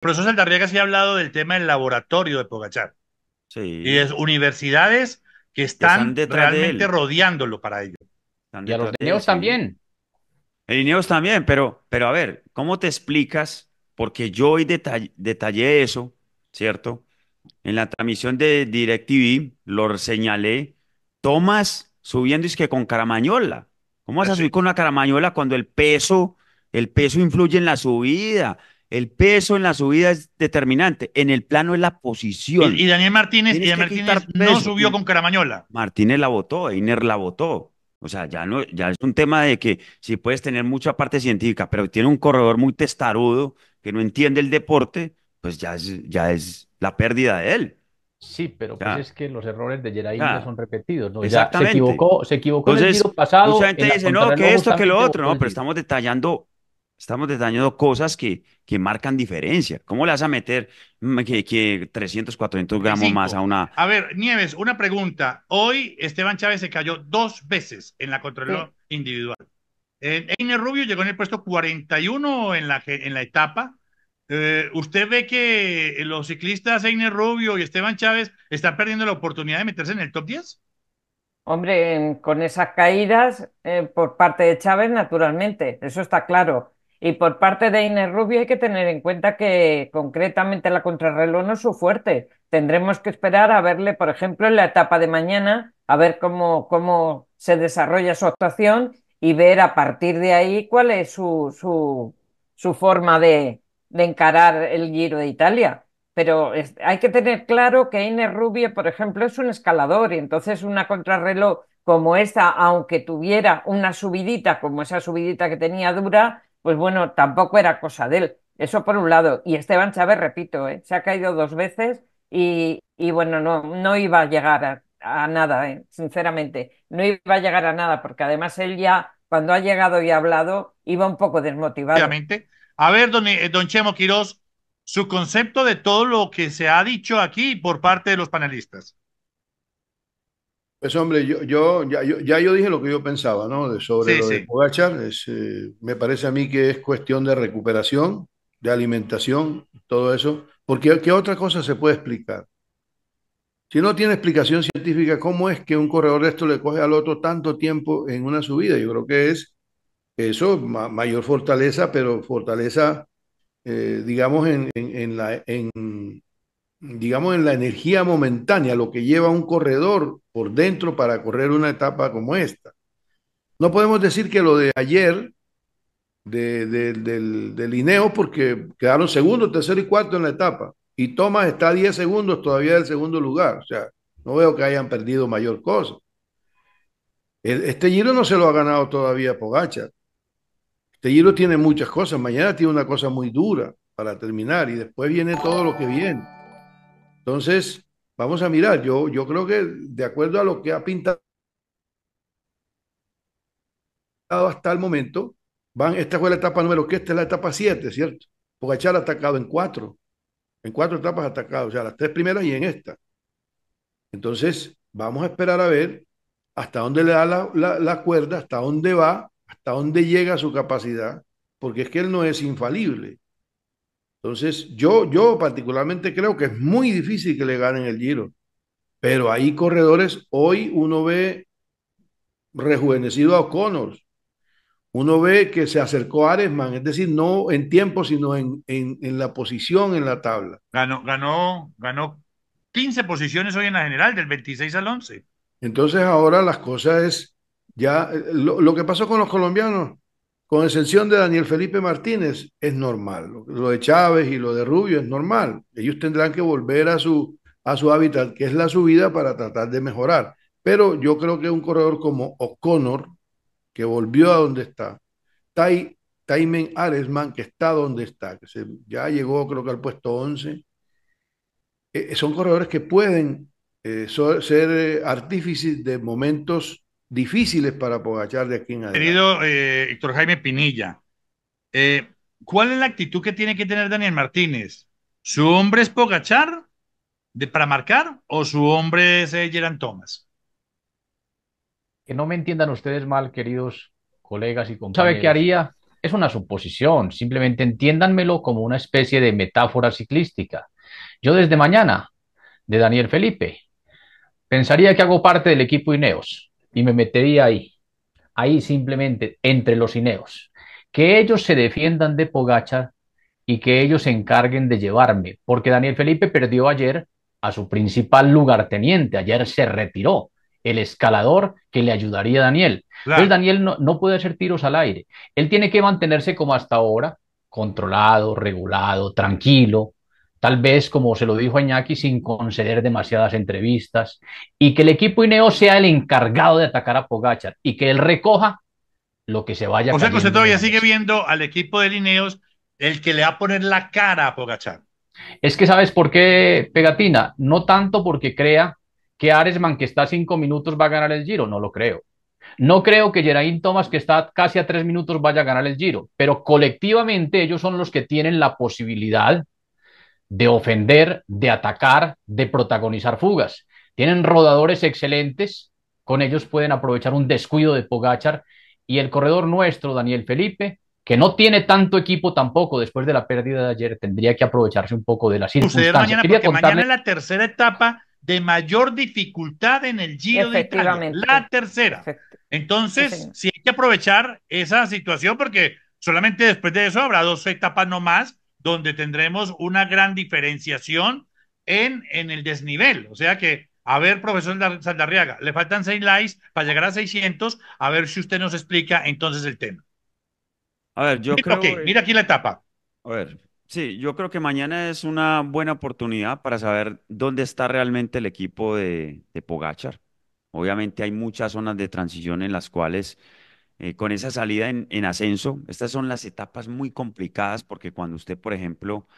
profesor Saldarriaga sí ha hablado del tema del laboratorio de Pogachar. Sí. Y es universidades que están, realmente rodeándolo para ello. Y a los Ineos también. El también, pero, pero a ver, ¿cómo te explicas? Porque yo hoy detallé eso, ¿cierto? En la transmisión de DirecTV lo señalé. Tomás subiendo es que con caramañola. ¿Cómo vas a subir con una caramañola cuando el peso, el peso influye en la subida? El peso en la subida es determinante. En el plano es la posición. Y, Daniel Martínez, no subió con Caramañola. Martínez la votó, Einer la votó. O sea, ya, no, ya es un tema de que si puedes tener mucha parte científica, pero tiene un corredor muy testarudo que no entiende el deporte, pues ya es, ya es la pérdida de él. Sí, pero pues es que los errores de Jeraín son repetidos, ¿no? Exactamente. se equivocó, se equivocó en el pasado. Mucha gente dice, no, que esto, que lo otro, no, pero estamos detallando Estamos detallando cosas que, que marcan diferencia. ¿Cómo le vas a meter mm, que, 300, 400 gramos más a una... A ver, Nieves, una pregunta. Hoy Esteban Chávez se cayó dos veces en la control individual. Eh, Einer Rubio llegó en el puesto 41 en la, en la etapa. Eh, ¿Usted ve que los ciclistas Einer Rubio y Esteban Chávez están perdiendo la oportunidad de meterse en el top 10? Hombre, con esas caídas eh, por parte de Chávez, naturalmente, eso está claro y por parte de Inés Rubio hay que tener en cuenta que concretamente la contrarreloj no es su fuerte. Tendremos que esperar a verle, por ejemplo, en la etapa de mañana, a ver cómo, cómo se desarrolla su actuación y ver a partir de ahí cuál es su, su, su forma de, de, encarar el Giro de Italia. Pero hay que tener claro que Inés Rubio, por ejemplo, es un escalador y entonces una contrarreloj como esta, aunque tuviera una subidita como esa subidita que tenía dura, pues bueno, tampoco era cosa de él. Eso por un lado. Y Esteban Chávez, repito, ¿eh? se ha caído dos veces y, bueno, no, no, iba a llegar a, nada, ¿eh? sinceramente. No iba a llegar a nada, porque además él ya, cuando ha llegado y ha hablado, iba un poco desmotivado. A ver, don, eh, don Chemo Quirós, su concepto de todo lo que se ha dicho aquí por parte de los panelistas. Pues hombre, yo, yo, ya, yo, dije lo que yo pensaba, ¿no? sobre lo de Pogachar. Eh, me parece a mí que es cuestión de recuperación, de alimentación, todo eso. Porque ¿qué otra cosa se puede explicar? Si no tiene explicación científica, ¿cómo es que un corredor de esto le coge al otro tanto tiempo en una subida? Yo creo que es eso, mayor fortaleza, pero fortaleza, eh, digamos, en, en, la, en, digamos, en la energía momentánea, lo que lleva un corredor por dentro para correr una etapa como esta. No podemos decir que lo de ayer de, del, del Ineo, porque quedaron segundo, tercero y cuarto en la etapa, y Thomas está a 10 segundos todavía del segundo lugar, o sea, no veo que hayan perdido mayor cosa. Este giro no se lo ha ganado todavía Pogacha. Este giro tiene muchas cosas. Mañana tiene una cosa muy dura para terminar y después viene todo lo que viene. Entonces, vamos a mirar, yo, yo creo que de acuerdo a lo que ha pintado hasta el momento, van, esta fue la etapa número que esta es la etapa 7, ¿cierto? ha atacado en cuatro, en cuatro etapas atacado, o sea, las tres primeras y en esta. Entonces, vamos a esperar a ver hasta dónde le da la cuerda, hasta dónde va, hasta dónde llega su capacidad, porque es que él no es infalible. Entonces, yo, yo particularmente creo que es muy difícil que le ganen el Giro, pero hay corredores, hoy uno ve rejuvenecido a O'Connor, uno ve que se acercó a Aresman, es decir, no en tiempo, sino en, la posición en la tabla. Ganó, ganó, ganó 15 posiciones hoy en la general, del 26 al 11. Entonces ahora las cosas es, ya, eh, lo que pasó con los colombianos, con excepción de Daniel Felipe Martínez, es normal. Lo de Chávez y lo de Rubio es normal. Ellos tendrán que volver a su, a su hábitat, que es la subida, para tratar de mejorar. Pero yo creo que un corredor como O'Connor, que volvió a donde está, Tai, Taimen Aresman, que está donde está, que ya llegó creo que al puesto 11, eh, son corredores que pueden eh, ser eh, artífices de momentos difíciles para Pogachar de aquí en adelante. Querido eh, Héctor Jaime Pinilla, eh, ¿cuál es la actitud que tiene que tener Daniel Martínez? ¿Su hombre es Pogachar de, para marcar o su hombre es eh, Geran Thomas? Que no me entiendan ustedes mal, queridos colegas y compañeros. ¿Sabe qué haría? Es una suposición, simplemente entiéndanmelo como una especie de metáfora ciclística. Yo desde mañana, de Daniel Felipe, pensaría que hago parte del equipo Ineos y me metería ahí, ahí simplemente entre los Ineos. Que ellos se defiendan de pogacha y que ellos se encarguen de llevarme, porque Daniel Felipe perdió ayer a su principal lugarteniente, ayer se retiró el escalador que le ayudaría a Daniel. Daniel no puede hacer tiros al aire, él tiene que mantenerse como hasta ahora, controlado, regulado, tranquilo, tal vez como se lo dijo Añaki, sin conceder demasiadas entrevistas, y que el equipo Ineos sea el encargado de atacar a Pogachar y que él recoja lo que se vaya. O sea que usted todavía sigue viendo al equipo de Lineos el que le va a poner la cara a Pogachar. Es que sabes por qué, Pegatina, no tanto porque crea que Aresman, que está a cinco minutos, va a ganar el giro, no lo creo. No creo que Geraint Thomas, que está casi a tres minutos, vaya a ganar el giro, pero colectivamente ellos son los que tienen la posibilidad de ofender, de atacar, de protagonizar fugas. Tienen rodadores excelentes, con ellos pueden aprovechar un descuido de Pogachar y el corredor nuestro, Daniel Felipe, que no tiene tanto equipo tampoco después de la pérdida de ayer, tendría que aprovecharse un poco de la circunstancias. Mañana, mañana es la tercera etapa de mayor dificultad en el Giro de Italia, la tercera. Entonces, si hay que aprovechar esa situación porque solamente después de eso habrá dos etapas no más donde tendremos una gran diferenciación en, en el desnivel. O sea que, a ver, profesor Saldarriaga, le faltan seis likes para llegar a 600, a ver si usted nos explica entonces el tema. A ver, yo creo... que... mira aquí la etapa. A ver, sí, yo creo que mañana es una buena oportunidad para saber dónde está realmente el equipo de, de Pogachar. Obviamente hay muchas zonas de transición en las cuales eh, con esa salida en, ascenso. Estas son las etapas muy complicadas porque cuando usted, por ejemplo,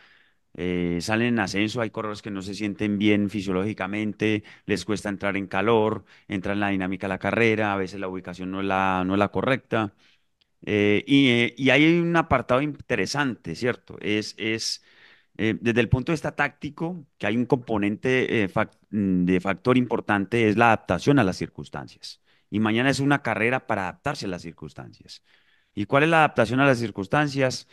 eh, sale en ascenso, hay corredores que no se sienten bien fisiológicamente, les cuesta entrar en calor, entra en la dinámica de la carrera, a veces la ubicación no es la, no es la correcta. Eh, y, hay un apartado interesante, ¿cierto? Es, desde el punto de vista táctico, que hay un componente mm, de factor importante, es la adaptación a las circunstancias y mañana es una carrera para adaptarse a las circunstancias. ¿Y cuál es la adaptación a las circunstancias?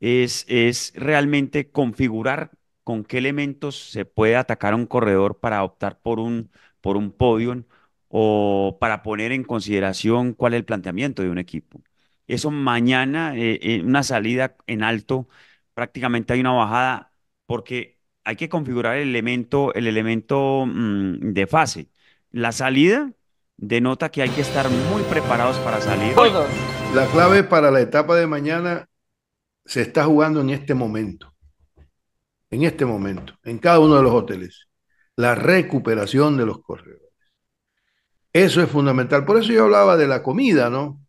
Es, es realmente configurar con qué elementos se puede atacar a un corredor para optar por un, por un o para poner en consideración cuál es el planteamiento de un equipo. Eso mañana, en eh, eh, una salida en alto, prácticamente hay una bajada porque hay que configurar el elemento, el elemento mm, de fase. La salida denota que hay que estar muy preparados para salir. La clave para la etapa de mañana se está jugando en este momento, en este momento, en cada uno de los hoteles, la recuperación de los corredores. Eso es fundamental. Por eso yo hablaba de la comida, ¿no?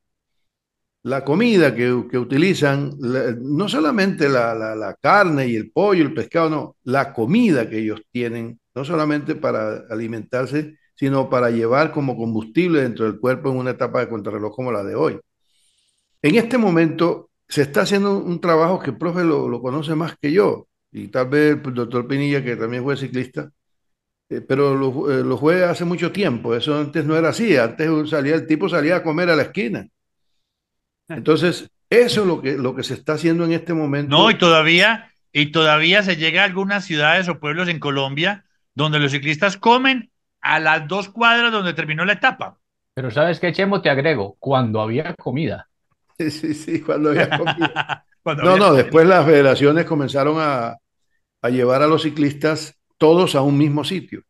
La comida que, utilizan, no solamente la, la carne y el pollo, el pescado, no, la comida que ellos tienen, no solamente para alimentarse, sino para llevar como combustible dentro del cuerpo en una etapa de contrarreloj como la de hoy. En este momento se está haciendo un trabajo que el profe lo, conoce más que yo, y tal vez el doctor Pinilla, que también fue ciclista, eh, pero eh, lo, fue hace mucho tiempo, eso antes no era así, antes salía, el tipo salía a comer a la esquina. Ah. Entonces, eso es lo que, lo que se está haciendo en este momento. No, y todavía, y todavía se llega a algunas ciudades o pueblos en Colombia donde los ciclistas comen a las dos cuadras donde terminó la etapa. Pero sabes qué, Chemo, te agrego, cuando había comida. Sí, sí, sí, cuando había comida. no, no, después las federaciones comenzaron a llevar a los ciclistas todos a un mismo sitio.